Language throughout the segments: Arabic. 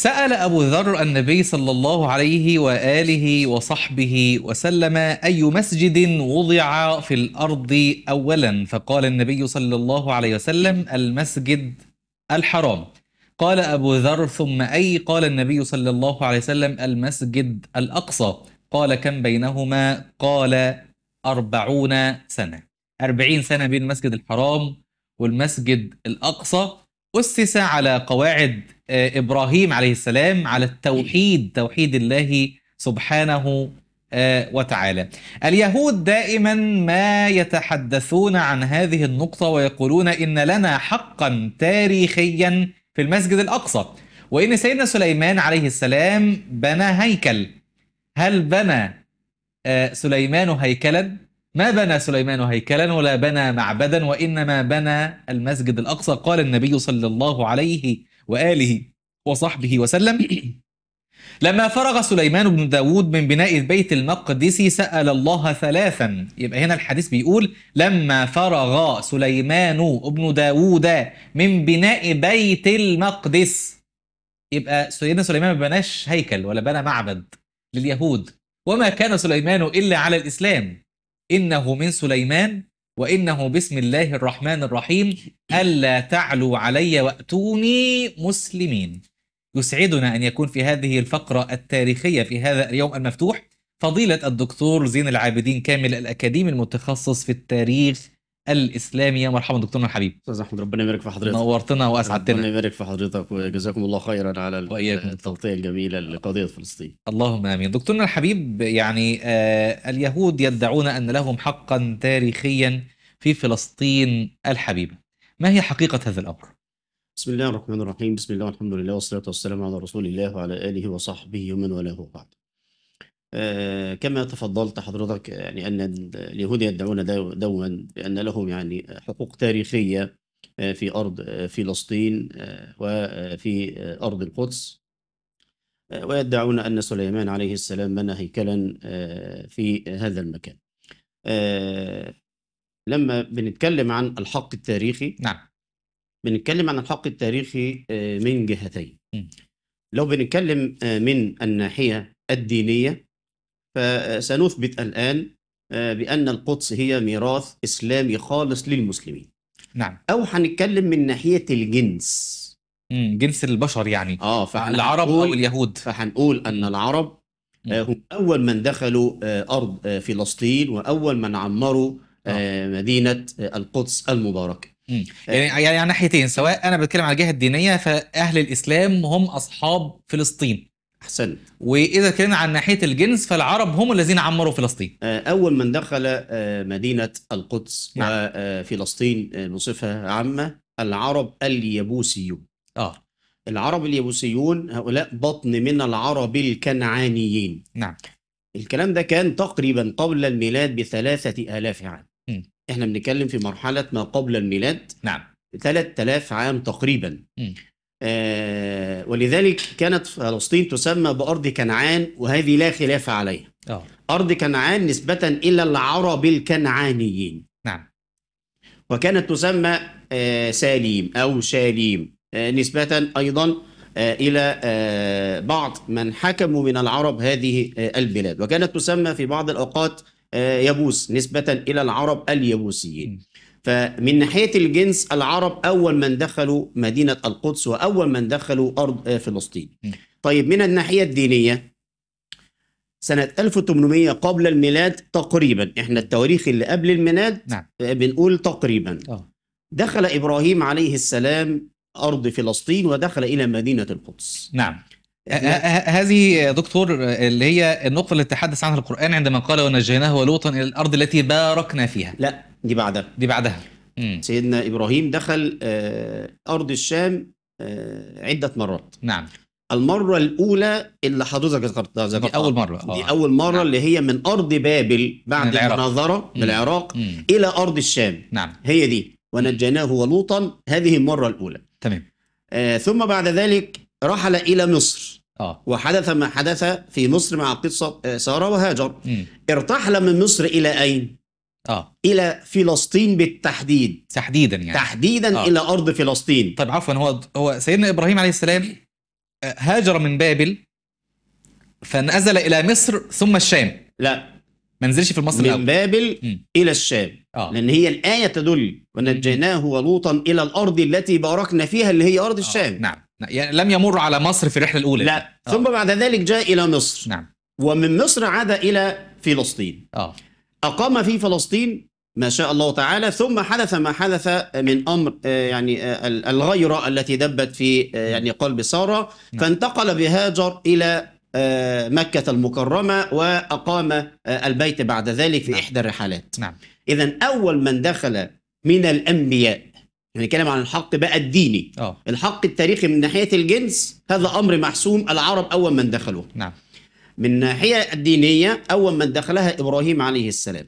سأل أبو ذر النبي صلى الله عليه وآله وصحبه وسلم أي مسجد وضع في الأرض أولا فقال النبي صلى الله عليه وسلم المسجد الحرام قال أبو ذر ثم أي قال النبي صلى الله عليه وسلم المسجد الأقصى قال كم بينهما قال أربعون سنة أربعين سنة بين المسجد الحرام والمسجد الأقصى أسس على قواعد آه، إبراهيم عليه السلام على التوحيد توحيد الله سبحانه آه، وتعالى اليهود دائما ما يتحدثون عن هذه النقطة ويقولون إن لنا حقا تاريخيا في المسجد الأقصى وإن سيدنا سليمان عليه السلام بنى هيكل هل بنى آه، سليمان هيكلا ما بنى سليمان هيكلا ولا بنى معبدا وإنما بنى المسجد الأقصى قال النبي صلى الله عليه وآله وصحبه وسلم لما فرغ سليمان بن داود من بناء البيت المقدس سأل الله ثلاثا يبقى هنا الحديث بيقول لما فرغ سليمان بن داود من بناء بيت المقدس يبقى سيدنا سليمان ما بناش هيكل ولا بنى معبد لليهود وما كان سليمان إلا على الإسلام إنه من سليمان وإنه بسم الله الرحمن الرحيم ألا تعلوا علي وأتوني مسلمين يسعدنا أن يكون في هذه الفقرة التاريخية في هذا اليوم المفتوح فضيلة الدكتور زين العابدين كامل الأكاديمي المتخصص في التاريخ الاسلامي يا مرحبا دكتورنا الحبيب استاذ احمد ربنا يبارك في حضرتك نورتنا واسعدتنا ربنا يبارك في حضرتك وجزاكم الله خيرا على التغطيه الجميله لقضيه فلسطين اللهم امين دكتورنا الحبيب يعني آه اليهود يدعون ان لهم حقا تاريخيا في فلسطين الحبيبه ما هي حقيقه هذا الامر بسم الله الرحمن الرحيم بسم الله والحمد لله والصلاه والسلام على رسول الله وعلى اله وصحبه ومن والاه بعد آه، كما تفضلت حضرتك يعني أن اليهود يدعون دوما بأن لهم يعني حقوق تاريخية آه، في أرض آه، فلسطين وفي أرض القدس ويدعون أن سليمان عليه السلام بنى هيكلا في هذا المكان لما بنتكلم عن الحق التاريخي نعم بنتكلم عن الحق التاريخي من جهتين لو بنتكلم من الناحية الدينية فسنثبت الآن آه، بأن القدس هي ميراث إسلامي خالص للمسلمين نعم أو هنتكلم من ناحية الجنس مم. جنس البشر يعني آه العرب أو اليهود فهنقول أن العرب آه، هم أول من دخلوا آه، أرض فلسطين وأول من عمروا آه. مدينة القدس المباركة مم. يعني يعني ناحيتين سواء أنا بتكلم على الجهة الدينية فأهل الإسلام هم أصحاب فلسطين احسنت واذا كان عن ناحيه الجنس فالعرب هم الذين عمروا فلسطين آه، اول من دخل آه، مدينه القدس نعم. وفلسطين آه، بصفه عامه العرب اليبوسيون اه العرب اليبوسيون هؤلاء بطن من العرب الكنعانيين نعم الكلام ده كان تقريبا قبل الميلاد بثلاثة آلاف عام م. احنا بنتكلم في مرحلة ما قبل الميلاد نعم آلاف عام تقريبا م. آه، ولذلك كانت فلسطين تسمى بأرض كنعان وهذه لا خلاف عليها آه. أرض كنعان نسبة إلى العرب الكنعانيين نعم وكانت تسمى آه، ساليم أو شاليم نسبة أيضا إلى بعض من حكموا من العرب هذه البلاد وكانت تسمى في بعض الأوقات يبوس نسبة إلى العرب اليبوسيين فمن ناحية الجنس العرب أول من دخلوا مدينة القدس وأول من دخلوا أرض آه، فلسطين طيب من الناحية الدينية سنة 1800 قبل الميلاد تقريبا احنا التواريخ اللي قبل الميلاد نعم. آه، بنقول تقريبا أوه. دخل إبراهيم عليه السلام أرض فلسطين ودخل إلى مدينة القدس نعم آه، آه، آه، هذه يا دكتور اللي هي النقطة اللي تحدث عنها القرآن عندما قال ونجيناه ولوطا إلى الأرض التي باركنا فيها لا دي بعدها دي بعدها مم. سيدنا إبراهيم دخل أرض الشام عدة مرات نعم المرة الأولى اللي حضرتك ذكرتها دي أول مرة أوه. دي أول مرة نعم. اللي هي من أرض بابل بعد المناظرة من العراق مم. إلى أرض الشام نعم هي دي ونجيناه ولوطا هذه المرة الأولى تمام آه ثم بعد ذلك رحل إلى مصر آه. وحدث ما حدث في مصر مع قصة آه، سارة وهاجر مم. ارتحل من مصر إلى أين؟ آه. إلى فلسطين بالتحديد تحديدا يعني تحديدا آه. إلى أرض فلسطين طيب عفوا هو هو سيدنا إبراهيم عليه السلام آه، هاجر من بابل فنزل إلى مصر ثم الشام لا ما نزلش في مصر من الأول. بابل مم. إلى الشام آه. لأن هي الآية تدل ونجيناه ولوطا إلى الأرض التي باركنا فيها اللي هي أرض آه. الشام نعم يعني لم يمر على مصر في الرحلة الأولى لا يعني. آه. ثم بعد ذلك جاء إلى مصر نعم ومن مصر عاد إلى فلسطين آه. أقام في فلسطين ما شاء الله تعالى ثم حدث ما حدث من امر آه، يعني آه، الغيره التي دبت في يعني قلب ساره نعم. فانتقل بهاجر الى مكه المكرمه واقام البيت بعد ذلك في نعم. احدى الرحلات نعم اذا اول من دخل من الانبياء هنتكلم عن الحق بقى الديني أوه. الحق التاريخي من ناحيه الجنس هذا امر محسوم العرب اول من دخلوه نعم من الناحيه الدينيه اول من دخلها ابراهيم عليه السلام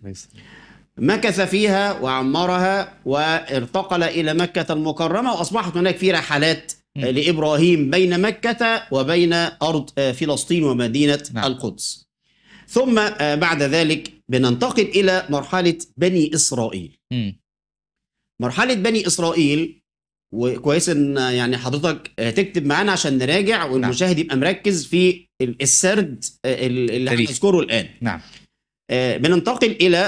مكث فيها وعمرها وارتقل الى مكه المكرمه واصبحت هناك في رحلات م. لابراهيم بين مكه وبين ارض آه، فلسطين ومدينه نعم. القدس ثم آه، بعد ذلك بننتقل الى مرحله بني اسرائيل م. مرحله بني اسرائيل وكويس ان يعني حضرتك آه، تكتب معانا عشان نراجع والمشاهد نعم. يبقى مركز في السرد آه، اللي هنذكره الان نعم آه، بننتقل الى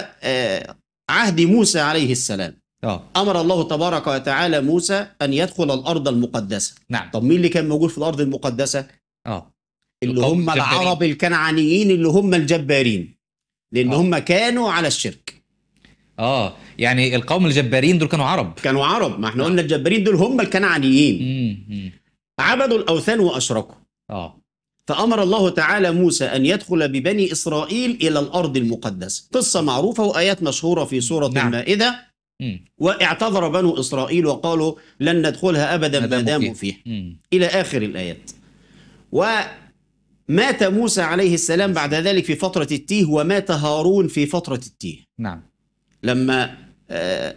عهد موسى عليه السلام أوه. امر الله تبارك وتعالى موسى ان يدخل الارض المقدسه نعم طب مين اللي كان موجود في الارض المقدسه اه اللي هم العرب الكنعانيين اللي هم الجبارين لان أوه. هم كانوا على الشرك اه يعني القوم الجبارين دول كانوا عرب كانوا عرب ما احنا قلنا الجبارين دول هم الكنعانيين عبدوا الاوثان واشركوا اه فأمر الله تعالى موسى أن يدخل ببني إسرائيل إلى الأرض المقدسة قصة معروفة وآيات مشهورة في سورة نعم. المائدة واعتذر بنو إسرائيل وقالوا لن ندخلها أبدا ما داموا فيها إلى آخر الآيات ومات موسى عليه السلام بعد ذلك في فترة التيه ومات هارون في فترة التيه نعم لما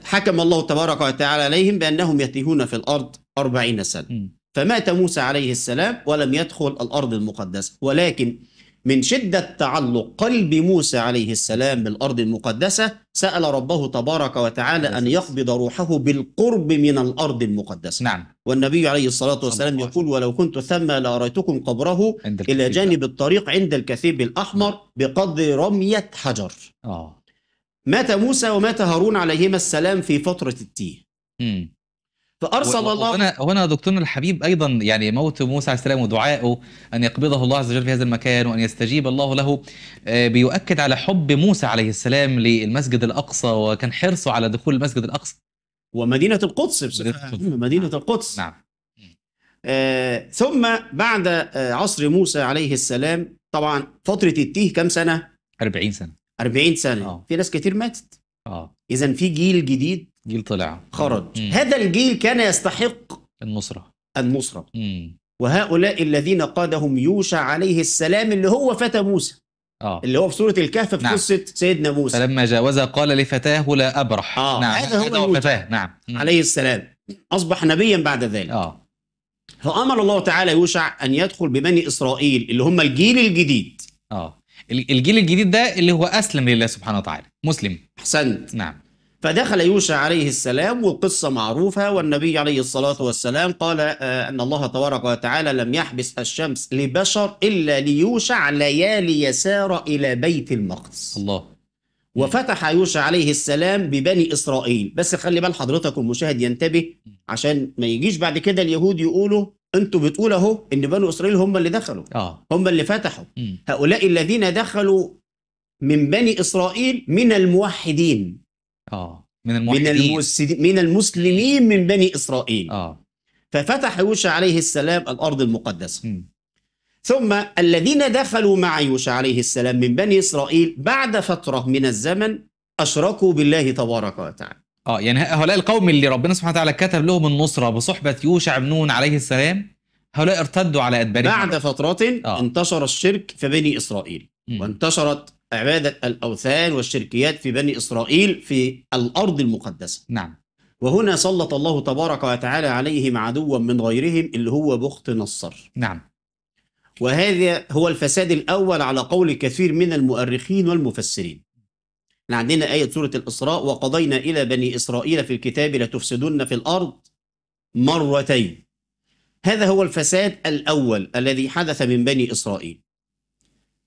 حكم الله تبارك وتعالى عليهم بأنهم يتيهون في الأرض أربعين سنة فمات موسى عليه السلام ولم يدخل الأرض المقدسة ولكن من شدة تعلق قلب موسى عليه السلام بالأرض المقدسة سأل ربه تبارك وتعالى أن يقبض روحه بالقرب من الأرض المقدسة نعم والنبي عليه الصلاة والسلام يقول ولو كنت ثم لأريتكم قبره إلى جانب الطريق عند الكثيب الأحمر بقدر رمية حجر آه. مات موسى ومات هارون عليهما السلام في فترة التيه امم فارسل و... الله هنا هنا دكتورنا الحبيب ايضا يعني موت موسى عليه السلام ودعائه ان يقبضه الله عز وجل في هذا المكان وان يستجيب الله له آه، بيؤكد على حب موسى عليه السلام للمسجد الاقصى وكان حرصه على دخول المسجد الاقصى ومدينه القدس مدينه القدس نعم آه ثم بعد آه، عصر موسى عليه السلام طبعا فتره التيه كام سنه 40 سنه 40 سنه أوه. في ناس كتير ماتت اه اذا في جيل جديد جيل طلع خرج مم. هذا الجيل كان يستحق النصره النصره مم. وهؤلاء الذين قادهم يوشع عليه السلام اللي هو فتى موسى آه. اللي هو في سوره الكهف في نعم. قصه سيدنا موسى فلما جاوزها قال لفتاه لا ابرح آه. نعم هذا هو, فتاه نعم عليه السلام اصبح نبيا بعد ذلك آه. فامر الله تعالى يوشع ان يدخل ببني اسرائيل اللي هم الجيل الجديد آه. الجيل الجديد ده اللي هو أسلم لله سبحانه وتعالى مسلم أحسنت نعم فدخل يوشع عليه السلام والقصة معروفة والنبي عليه الصلاة والسلام قال آه، أن الله تبارك وتعالى لم يحبس الشمس لبشر إلا ليوشع ليالي يسار إلى بيت المقدس الله وفتح يوشع عليه السلام ببني اسرائيل بس خلي بال حضرتك المشاهد ينتبه عشان ما يجيش بعد كده اليهود يقولوا انتوا بتقول اهو ان بنو اسرائيل هم اللي دخلوا آه. هم اللي فتحوا م. هؤلاء الذين دخلوا من بني اسرائيل من الموحدين اه من الموحدين من, من المسلمين من بني اسرائيل اه ففتح يوشع عليه السلام الارض المقدسه م. ثم الذين دخلوا مع يوشع عليه السلام من بني اسرائيل بعد فتره من الزمن اشركوا بالله تبارك وتعالى اه يعني هؤلاء القوم اللي ربنا سبحانه وتعالى كتب لهم النصرة بصحبة يوشع بن نون عليه السلام هؤلاء ارتدوا على أدبارهم بعد فترة آه. انتشر الشرك في بني إسرائيل م. وانتشرت عبادة الأوثان والشركيات في بني إسرائيل في الأرض المقدسة نعم وهنا سلط الله تبارك وتعالى عليهم عدوا من غيرهم اللي هو بخت نصر نعم وهذا هو الفساد الأول على قول كثير من المؤرخين والمفسرين احنا نعم، عندنا آية سورة الإسراء وقضينا إلى بني إسرائيل في الكتاب لتفسدن في الأرض مرتين هذا هو الفساد الأول الذي حدث من بني إسرائيل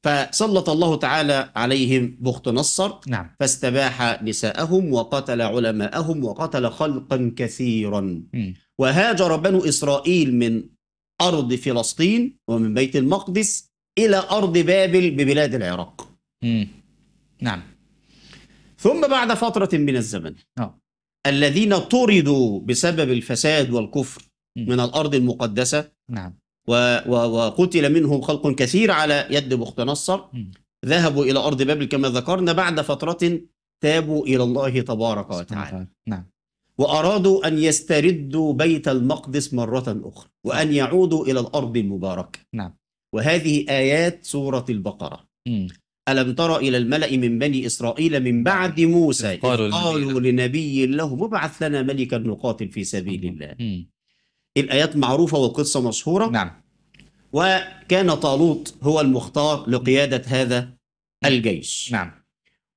فسلط الله تعالى عليهم بخت نصر نعم. فاستباح نساءهم وقتل علماءهم وقتل خلقا كثيرا م. وهاجر بنو إسرائيل من أرض فلسطين ومن بيت المقدس إلى أرض بابل ببلاد العراق م. نعم ثم بعد فترة من الزمن أوه. الذين طردوا بسبب الفساد والكفر م. من الأرض المقدسة نعم و و وقتل منهم خلق كثير على يد بخت نصر ذهبوا إلى أرض بابل كما ذكرنا بعد فترة تابوا إلى الله تبارك وتعالى نعم وأرادوا أن يستردوا بيت المقدس مرة أخرى وأن يعودوا إلى الأرض المباركة نعم وهذه آيات سورة البقرة م. ألم تر إلى الملأ من بني إسرائيل من بعد موسى قالوا, قالوا لنبي لهم ابعث لنا ملكا نقاتل في سبيل الله مم. الآيات معروفة والقصة مشهورة نعم وكان طالوت هو المختار لقيادة هذا الجيش نعم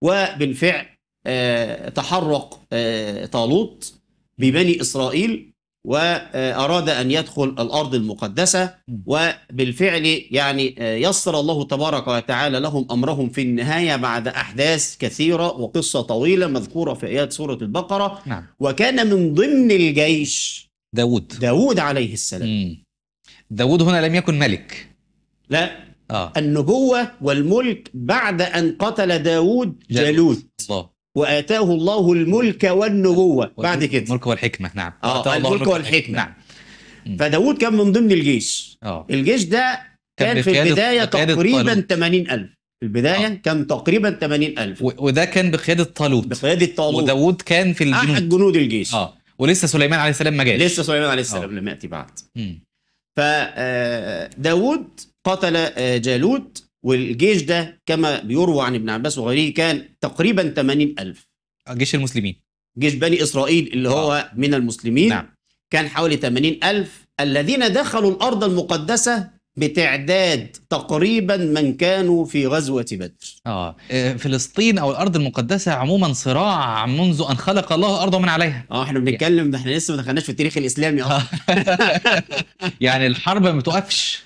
وبالفعل آه، تحرق آه، طالوت ببني إسرائيل وأراد أن يدخل الأرض المقدسة وبالفعل يعني آه، يسر الله تبارك وتعالى لهم أمرهم في النهاية بعد أحداث كثيرة وقصة طويلة مذكورة في آيات سورة البقرة نعم. وكان من ضمن الجيش داود داود عليه السلام داود هنا لم يكن ملك لا آه. النبوة والملك بعد أن قتل داود جالوت, جالوت. الله. واتاه الله الملك والنبوه بعد كده الملك والحكمه نعم اه الملك والحكمه نعم. فداود كان من ضمن الجيش اه الجيش ده كان, كان في البدايه تقريبا 80000 في البدايه أوه. كان تقريبا 80000 وده كان بقياده طالوت بقياده طالوت وداود كان في الجنود احد جنود الجيش اه ولسه سليمان عليه السلام ما جاش لسه سليمان عليه السلام آه. لم ياتي بعد ف آه، داوود قتل آه، جالوت والجيش ده كما بيروى عن ابن عباس وغيره كان تقريبا 80000 جيش المسلمين جيش بني إسرائيل اللي هو آه. من المسلمين نعم. كان حوالي 80000 الذين دخلوا الأرض المقدسة بتعداد تقريبا من كانوا في غزوة بدر آه. آه. فلسطين أو الأرض المقدسة عموما صراع منذ أن خلق الله الأرض ومن عليها اه احنا بنتكلم احنا لسه ما دخلناش في التاريخ الإسلامي آه. يعني الحرب ما بتوقفش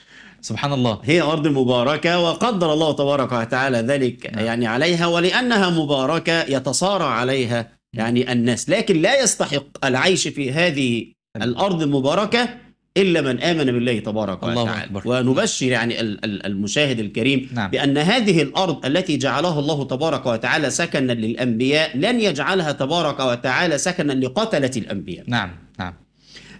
سبحان الله هي أرض مباركة وقدر الله تبارك وتعالى ذلك نعم. يعني عليها ولأنها مباركة يتصارع عليها نعم. يعني الناس لكن لا يستحق العيش في هذه نعم. الأرض المباركة إلا من آمن بالله تبارك الله وتعالى أكبر. ونبشر يعني المشاهد الكريم نعم. بأن هذه الأرض التي جعلها الله تبارك وتعالى سكنا للأنبياء لن يجعلها تبارك وتعالى سكنا لقتلة الأنبياء نعم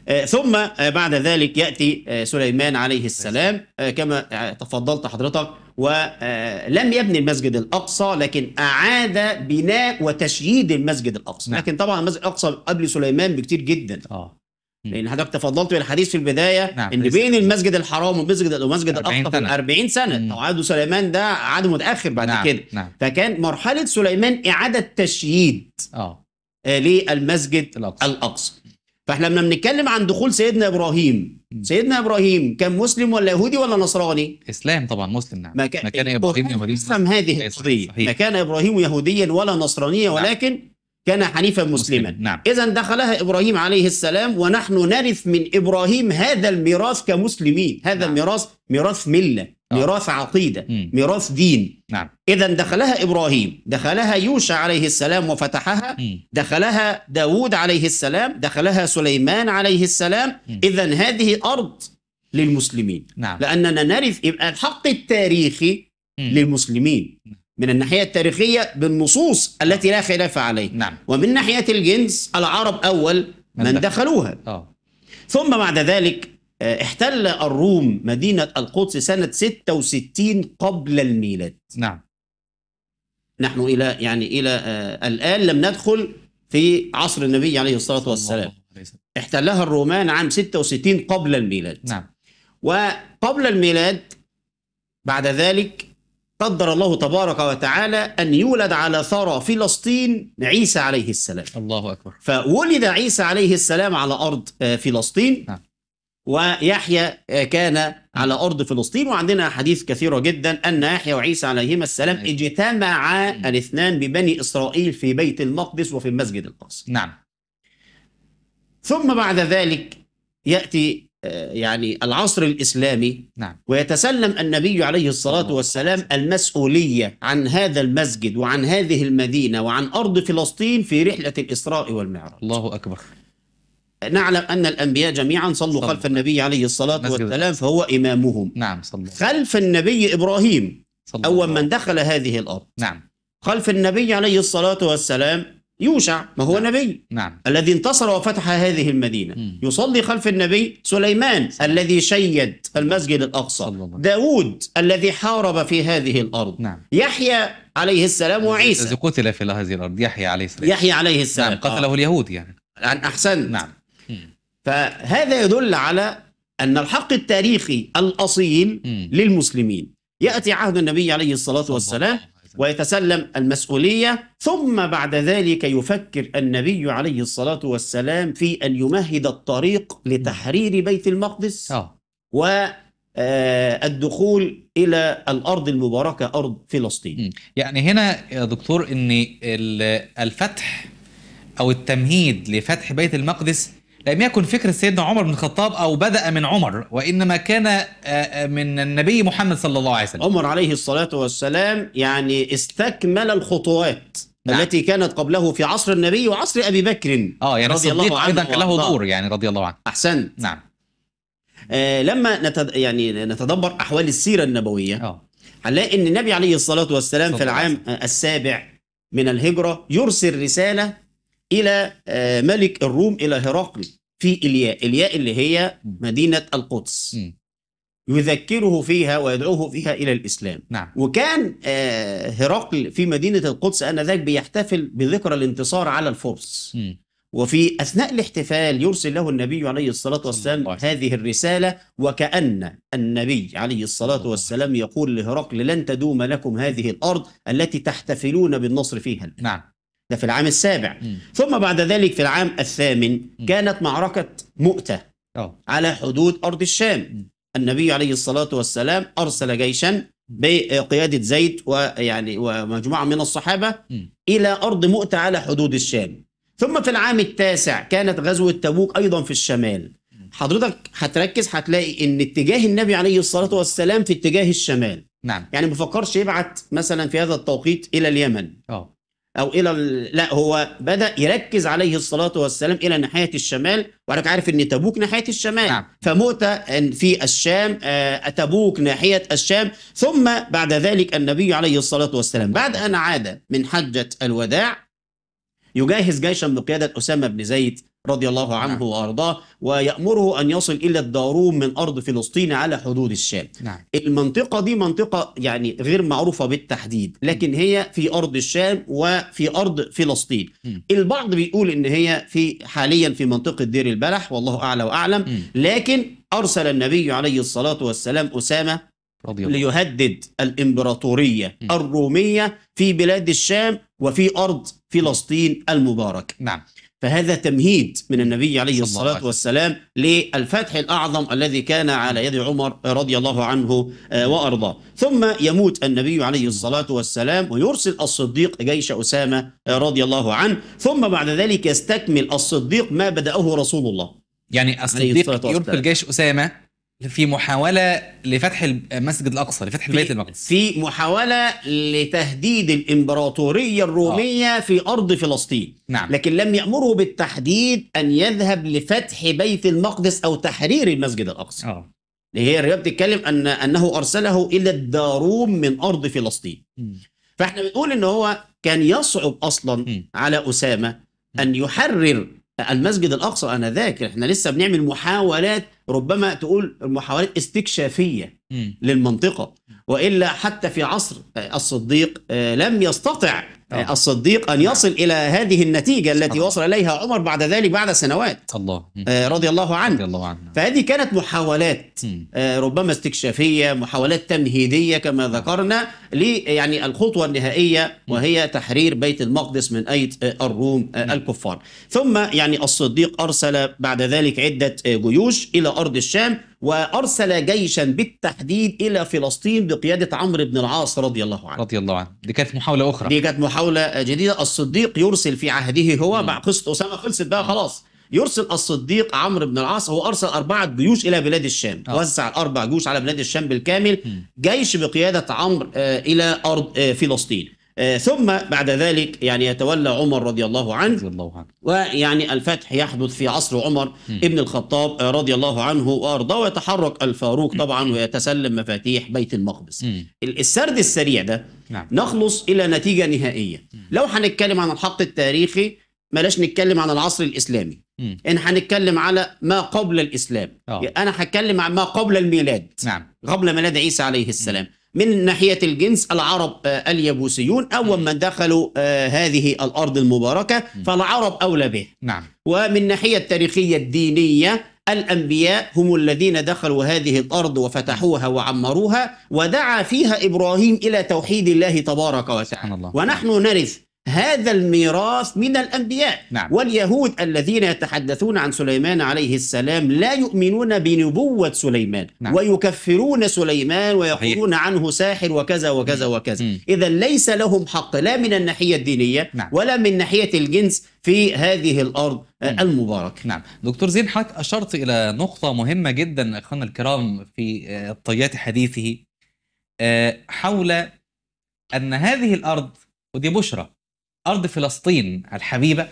آه، ثم آه، بعد ذلك يأتي آه، سليمان عليه السلام كما تفضلت حضرتك ولم يبني المسجد الأقصى لكن أعاد بناء وتشييد المسجد الأقصى نعم. لكن طبعا المسجد الأقصى قبل سليمان بكتير جدا آه. لان حضرتك تفضلت بالحديث في البدايه نعم ان بين المسجد الحرام والمسجد المسجد الاقصى في 40 سنه وعدو سليمان ده عدو متاخر بعد نعم كده نعم فكان مرحله سليمان اعاده تشييد اه للمسجد الاقصى, الأقصى. فاحنا لما بنتكلم عن دخول سيدنا ابراهيم سيدنا ابراهيم كان مسلم ولا يهودي ولا نصراني اسلام طبعا مسلم نعم ما كان, ما كان ابراهيم يهودي افهم هذه القضيه ما كان ابراهيم يهوديا ولا نصرانيا نعم. ولكن كان حنيفا مسلما مسلم. نعم. اذا دخلها ابراهيم عليه السلام ونحن نرث من ابراهيم هذا الميراث كمسلمين هذا نعم. الميراث ميراث مله آه. ميراث عقيده ميراث دين نعم اذا دخلها ابراهيم دخلها يوشع عليه السلام وفتحها دخلها داوود عليه السلام دخلها سليمان عليه السلام اذا هذه ارض للمسلمين نعم. لاننا نرث الحق التاريخي للمسلمين من الناحيه التاريخيه بالنصوص التي لا خلاف عليها نعم. ومن ناحيه الجنس العرب اول من, من دخلوها آه. ثم بعد ذلك آه، احتل الروم مدينة القدس سنة 66 قبل الميلاد نعم نحن إلى يعني إلى آه، الآن لم ندخل في عصر النبي عليه الصلاة والسلام احتلها الرومان عام 66 قبل الميلاد نعم وقبل الميلاد بعد ذلك قدر الله تبارك وتعالى أن يولد على ثرى فلسطين عيسى عليه السلام الله أكبر فولد عيسى عليه السلام على أرض آه، فلسطين نعم. ويحيى كان على أرض فلسطين وعندنا أحاديث كثيرة جدا أن يحيى وعيسى عليهما السلام أيوة. اجتمعا الاثنان ببني إسرائيل في بيت المقدس وفي المسجد الأقصى نعم ثم بعد ذلك يأتي آه، يعني العصر الإسلامي نعم. ويتسلم النبي عليه الصلاة والسلام المسؤولية عن هذا المسجد وعن هذه المدينة وعن أرض فلسطين في رحلة الإسراء والمعراج الله أكبر نعلم أن الأنبياء جميعا صلوا خلف النبي عليه الصلاة والسلام فهو إمامهم نعم صلى خلف النبي إبراهيم أول من دخل هذه الأرض نعم خلف النبي عليه الصلاة والسلام يوشع ما هو نعم. نبي نعم. الذي انتصر وفتح هذه المدينة مم. يصلي خلف النبي سليمان صلح. الذي شيد المسجد الأقصى داود الذي حارب في هذه الأرض نعم. يحيى عليه السلام وعيسى الذي قتل في هذه الأرض يحيى عليه السلام يحيى عليه نعم، السلام نعم. قتله آه. اليهود يعني أحسنت نعم فهذا يدل على أن الحق التاريخي الأصيل م. للمسلمين يأتي عهد النبي عليه الصلاة والسلام ويتسلم المسؤولية ثم بعد ذلك يفكر النبي عليه الصلاة والسلام في أن يمهد الطريق لتحرير بيت المقدس آه. والدخول آه، إلى الأرض المباركة أرض فلسطين يعني هنا يا دكتور أن الفتح أو التمهيد لفتح بيت المقدس لم يكن فكر سيدنا عمر بن الخطاب او بدا من عمر وانما كان آه، آه، من النبي محمد صلى الله عليه وسلم عمر عليه الصلاه والسلام يعني استكمل الخطوات نعم. التي كانت قبله في عصر النبي وعصر ابي بكر اه يعني رضي الله عنه ايضا له دور يعني رضي الله عنه احسنت نعم آه لما نتد... يعني نتدبر احوال السيره النبويه اه هنلاقي ان النبي عليه الصلاه والسلام في العام السابع من الهجره يرسل رساله إلى آه، ملك الروم إلى هرقل في إلياء إلياء اللي هي مدينة القدس يذكره فيها ويدعوه فيها إلى الإسلام نعم. وكان آه، هرقل في مدينة القدس آنذاك بيحتفل بذكرى الانتصار على الفرس وفي أثناء الاحتفال يرسل له النبي عليه الصلاة والسلام هذه الرسالة وكأن النبي عليه الصلاة والسلام يقول لهرقل لن تدوم لكم هذه الأرض التي تحتفلون بالنصر فيها نعم ده في العام السابع م. ثم بعد ذلك في العام الثامن م. كانت معركة مؤتة أوه. على حدود أرض الشام م. النبي عليه الصلاة والسلام أرسل جيشا بقيادة زيد ويعني ومجموعة من الصحابة م. إلى أرض مؤتة على حدود الشام ثم في العام التاسع كانت غزوة تبوك أيضا في الشمال حضرتك هتركز هتلاقي ان اتجاه النبي عليه الصلاة والسلام في اتجاه الشمال نعم يعني ما فكرش يبعت مثلا في هذا التوقيت إلى اليمن أوه. او الى لا هو بدا يركز عليه الصلاه والسلام الى ناحيه الشمال وعارف عارف ان تبوك ناحيه الشمال نعم. فموت في الشام آه، تبوك ناحيه الشام ثم بعد ذلك النبي عليه الصلاه والسلام بعد ان عاد من حجه الوداع يجهز جيشا بقياده اسامه بن زيد رضي الله نعم. عنه نعم. وأرضاه ويأمره أن يصل إلى الدارون من أرض فلسطين على حدود الشام نعم. المنطقة دي منطقة يعني غير معروفة بالتحديد لكن هي في أرض الشام وفي أرض فلسطين م. البعض بيقول إن هي في حاليا في منطقة دير البلح والله أعلى وأعلم م. لكن أرسل النبي عليه الصلاة والسلام أسامة رضي الله. ليهدد الإمبراطورية م. الرومية في بلاد الشام وفي أرض فلسطين المباركة نعم فهذا تمهيد من النبي عليه الصلاة والسلام للفتح الأعظم الذي كان على يد عمر رضي الله عنه آه، وأرضاه ثم يموت النبي عليه الصلاة والسلام ويرسل الصديق جيش أسامة آه، رضي الله عنه ثم بعد ذلك يستكمل الصديق ما بدأه رسول الله يعني الصديق يرسل جيش أسامة في محاولة لفتح المسجد الأقصى لفتح بيت المقدس في محاولة لتهديد الإمبراطورية الرومية آه. في أرض فلسطين نعم. لكن لم يأمره بالتحديد أن يذهب لفتح بيت المقدس أو تحرير المسجد الأقصى آه. هي الرواية بتتكلم أن أنه أرسله إلى الداروم من أرض فلسطين م. فإحنا بنقول إن هو كان يصعب أصلا م. على أسامة م. أن يحرر المسجد الاقصى انذاك احنا لسه بنعمل محاولات ربما تقول محاولات استكشافيه م. للمنطقه والا حتى في عصر الصديق آه، لم يستطع آه. يعني الصديق أن نعم. يصل إلى هذه النتيجة التي وصل إليها عمر بعد ذلك بعد سنوات الله آه، رضي الله عنه رضي الله عنه فهذه كانت محاولات آه، ربما استكشافية محاولات تمهيدية كما نعم. ذكرنا يعني الخطوة النهائية وهي تحرير بيت المقدس من أيد الروم نعم. الكفار ثم يعني الصديق أرسل بعد ذلك عدة جيوش إلى أرض الشام وارسل جيشا بالتحديد الى فلسطين بقياده عمرو بن العاص رضي الله عنه رضي الله عنه دي كانت محاوله اخرى دي كانت محاوله جديده الصديق يرسل في عهده هو مع قصه اسامه خلصت بقى خلاص يرسل الصديق عمرو بن العاص هو ارسل اربعه جيوش الى بلاد الشام أوه. وزع الاربع جيوش على بلاد الشام بالكامل م. جيش بقياده عمرو آه، الى ارض آه، فلسطين آه، ثم بعد ذلك يعني يتولى عمر رضي الله عنه رضي الله عنه ويعني الفتح يحدث في عصر عمر م. ابن الخطاب آه، رضي الله عنه وارضاه ويتحرك الفاروق طبعا ويتسلم مفاتيح بيت المقدس السرد السريع ده نعم. نخلص الى نتيجه نهائيه م. لو هنتكلم عن الحق التاريخي بلاش نتكلم عن العصر الاسلامي م. ان هنتكلم على ما قبل الاسلام أوه. انا هتكلم عن ما قبل الميلاد نعم قبل ميلاد عيسى عليه السلام م. من ناحية الجنس العرب آه، اليبوسيون أول من دخلوا آه، هذه الأرض المباركة فالعرب أولى به نعم. ومن ناحية التاريخية الدينية الأنبياء هم الذين دخلوا هذه الأرض وفتحوها وعمروها ودعا فيها إبراهيم إلى توحيد الله تبارك وتعالى ونحن نعم. نرث هذا الميراث من الأنبياء نعم. واليهود الذين يتحدثون عن سليمان عليه السلام لا يؤمنون بنبوة سليمان نعم. ويكفرون سليمان ويقولون صحيح. عنه ساحر وكذا وكذا وكذا إذا ليس لهم حق لا من الناحية الدينية نعم. ولا من ناحية الجنس في هذه الأرض المباركة نعم دكتور زين حضرتك أشرت إلى نقطة مهمة جدا أخوانا الكرام في آه، طيات حديثه آه، حول أن هذه الأرض ودي بشرى أرض فلسطين الحبيبة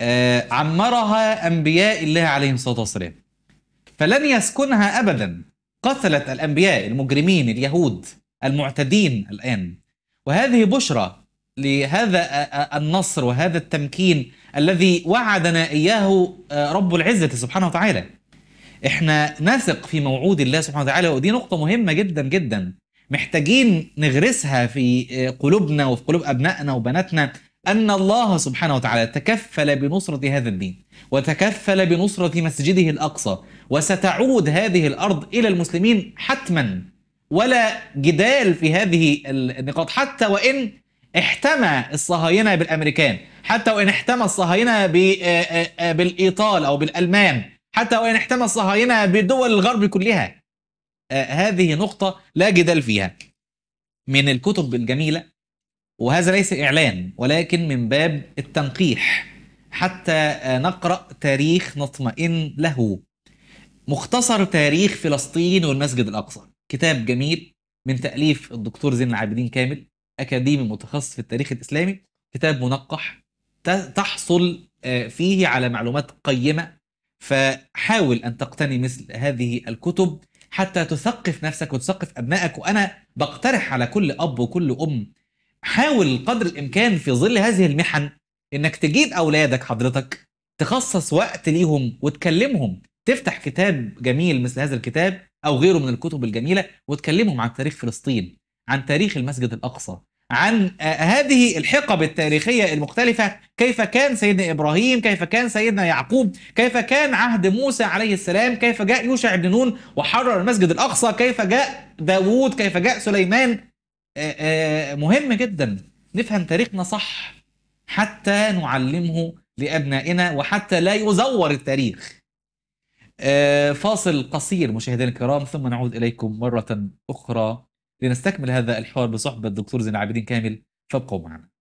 آه، عمرها أنبياء الله عليهم الصلاة والسلام فلن يسكنها أبدا قتلت الأنبياء المجرمين اليهود المعتدين الآن وهذه بشرى لهذا آه، آه، النصر وهذا التمكين الذي وعدنا إياه رب العزة سبحانه وتعالى احنا نثق في موعود الله سبحانه وتعالى ودي نقطة مهمة جدا جدا محتاجين نغرسها في قلوبنا وفي قلوب أبنائنا وبناتنا أن الله سبحانه وتعالى تكفل بنصرة هذا الدين وتكفل بنصرة مسجده الأقصى وستعود هذه الأرض إلى المسلمين حتما ولا جدال في هذه النقاط حتى وإن احتمى الصهاينة بالأمريكان حتى وإن احتمى الصهاينة آه، آه، آه، بالإيطال أو بالألمان حتى وإن احتمى الصهاينة بدول الغرب كلها آه، هذه نقطة لا جدال فيها من الكتب الجميلة وهذا ليس إعلان ولكن من باب التنقيح حتى آه، نقرأ تاريخ نطمئن له مختصر تاريخ فلسطين والمسجد الأقصى كتاب جميل من تأليف الدكتور زين العابدين كامل أكاديمي متخصص في التاريخ الإسلامي كتاب منقح تحصل آه، فيه على معلومات قيمة فحاول أن تقتني مثل هذه الكتب حتى تثقف نفسك وتثقف ابنائك وانا بقترح على كل اب وكل ام حاول قدر الامكان في ظل هذه المحن انك تجيب اولادك حضرتك تخصص وقت ليهم وتكلمهم تفتح كتاب جميل مثل هذا الكتاب او غيره من الكتب الجميله وتكلمهم عن تاريخ فلسطين عن تاريخ المسجد الاقصى عن آه، هذه الحقب التاريخية المختلفة كيف كان سيدنا إبراهيم كيف كان سيدنا يعقوب كيف كان عهد موسى عليه السلام كيف جاء يوشع بن نون وحرر المسجد الأقصى كيف جاء داوود كيف جاء سليمان آه، آه، مهم جدا نفهم تاريخنا صح حتى نعلمه لأبنائنا وحتى لا يزور التاريخ فاصل قصير مشاهدينا الكرام ثم نعود إليكم مرة أخرى لنستكمل هذا الحوار بصحبة الدكتور زين العابدين كامل فابقوا معنا